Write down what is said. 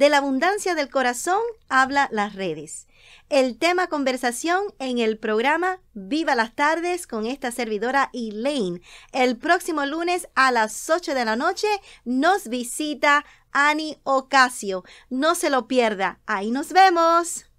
De la abundancia del corazón habla las redes. El tema conversación en el programa Viva las tardes con esta servidora Elaine. El próximo lunes a las 8 de la noche nos visita Annie Ocasio. No se lo pierda. Ahí nos vemos.